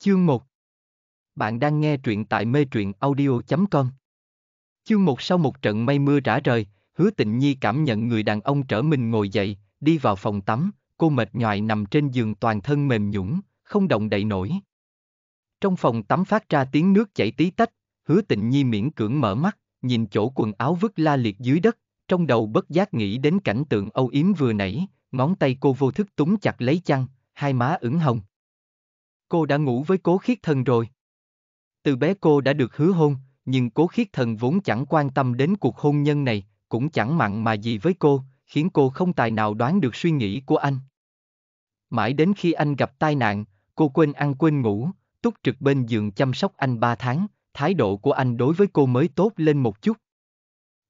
Chương 1 Bạn đang nghe truyện tại mê truyện audio.com Chương 1 Sau một trận mây mưa rã rời, Hứa Tịnh Nhi cảm nhận người đàn ông trở mình ngồi dậy, đi vào phòng tắm, cô mệt nhoài nằm trên giường toàn thân mềm nhũn, không động đậy nổi. Trong phòng tắm phát ra tiếng nước chảy tí tách, Hứa Tịnh Nhi miễn cưỡng mở mắt, nhìn chỗ quần áo vứt la liệt dưới đất, trong đầu bất giác nghĩ đến cảnh tượng âu yếm vừa nãy, ngón tay cô vô thức túm chặt lấy chăn, hai má ửng hồng. Cô đã ngủ với cố khiết thần rồi. Từ bé cô đã được hứa hôn, nhưng cố khiết thần vốn chẳng quan tâm đến cuộc hôn nhân này, cũng chẳng mặn mà gì với cô, khiến cô không tài nào đoán được suy nghĩ của anh. Mãi đến khi anh gặp tai nạn, cô quên ăn quên ngủ, túc trực bên giường chăm sóc anh ba tháng, thái độ của anh đối với cô mới tốt lên một chút.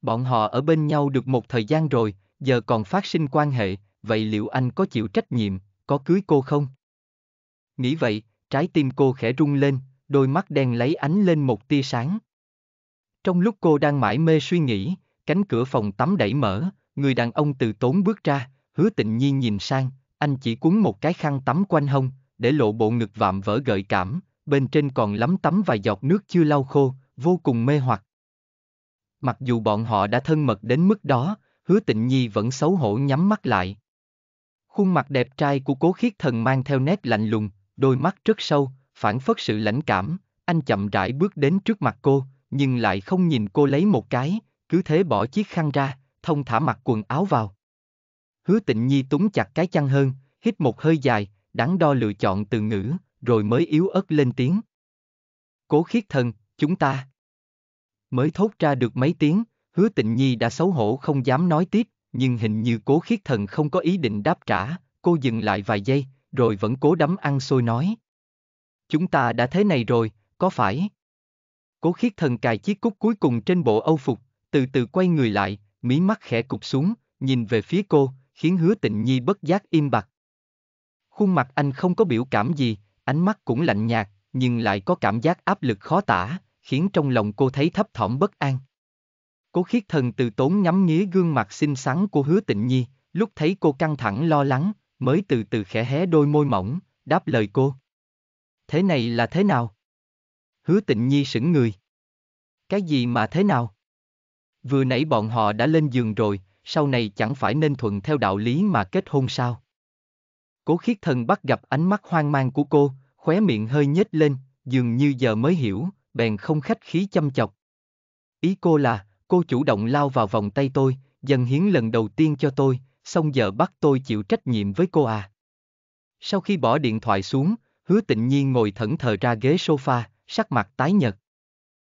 Bọn họ ở bên nhau được một thời gian rồi, giờ còn phát sinh quan hệ, vậy liệu anh có chịu trách nhiệm, có cưới cô không? Nghĩ vậy, trái tim cô khẽ rung lên, đôi mắt đen lấy ánh lên một tia sáng. Trong lúc cô đang mải mê suy nghĩ, cánh cửa phòng tắm đẩy mở, người đàn ông từ tốn bước ra, hứa tịnh nhiên nhìn sang, anh chỉ cuốn một cái khăn tắm quanh hông, để lộ bộ ngực vạm vỡ gợi cảm, bên trên còn lắm tắm vài giọt nước chưa lau khô, vô cùng mê hoặc. Mặc dù bọn họ đã thân mật đến mức đó, hứa tịnh nhi vẫn xấu hổ nhắm mắt lại. Khuôn mặt đẹp trai của cố khiết thần mang theo nét lạnh lùng, đôi mắt rất sâu, phản phất sự lãnh cảm, anh chậm rãi bước đến trước mặt cô, nhưng lại không nhìn cô lấy một cái, cứ thế bỏ chiếc khăn ra, thông thả mặc quần áo vào. Hứa tịnh nhi túng chặt cái chăn hơn, hít một hơi dài, đắn đo lựa chọn từ ngữ, rồi mới yếu ớt lên tiếng. Cố khiết thần, chúng ta. Mới thốt ra được mấy tiếng, hứa tịnh nhi đã xấu hổ không dám nói tiếp, nhưng hình như cố khiết thần không có ý định đáp trả, cô dừng lại vài giây, rồi vẫn cố đấm ăn xôi nói. Chúng ta đã thế này rồi, có phải? Cố khiết thần cài chiếc cúc cuối cùng trên bộ âu phục, từ từ quay người lại, mí mắt khẽ cục xuống, nhìn về phía cô, khiến hứa tịnh nhi bất giác im bặt. Khuôn mặt anh không có biểu cảm gì, ánh mắt cũng lạnh nhạt, nhưng lại có cảm giác áp lực khó tả, khiến trong lòng cô thấy thấp thỏm bất an. Cố khiết thần từ tốn ngắm nghía gương mặt xinh xắn của hứa tịnh nhi, lúc thấy cô căng thẳng lo lắng, mới từ từ khẽ hé đôi môi mỏng, đáp lời cô. Thế này là thế nào? Hứa tịnh nhi sững người. Cái gì mà thế nào? Vừa nãy bọn họ đã lên giường rồi, sau này chẳng phải nên thuận theo đạo lý mà kết hôn sao? Cố khiết thần bắt gặp ánh mắt hoang mang của cô, khóe miệng hơi nhếch lên, dường như giờ mới hiểu, bèn không khách khí chăm chọc. Ý cô là, cô chủ động lao vào vòng tay tôi, dần hiến lần đầu tiên cho tôi, xong giờ bắt tôi chịu trách nhiệm với cô à. Sau khi bỏ điện thoại xuống, hứa tịnh nhiên ngồi thẫn thờ ra ghế sofa, sắc mặt tái nhợt.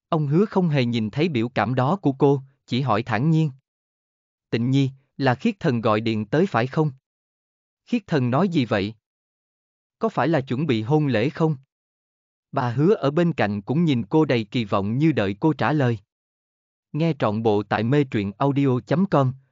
Ông hứa không hề nhìn thấy biểu cảm đó của cô, chỉ hỏi thản nhiên. Tịnh nhi, là khiết thần gọi điện tới phải không? Khiết thần nói gì vậy? Có phải là chuẩn bị hôn lễ không? Bà hứa ở bên cạnh cũng nhìn cô đầy kỳ vọng như đợi cô trả lời. Nghe trọn bộ tại mê truyện audio.com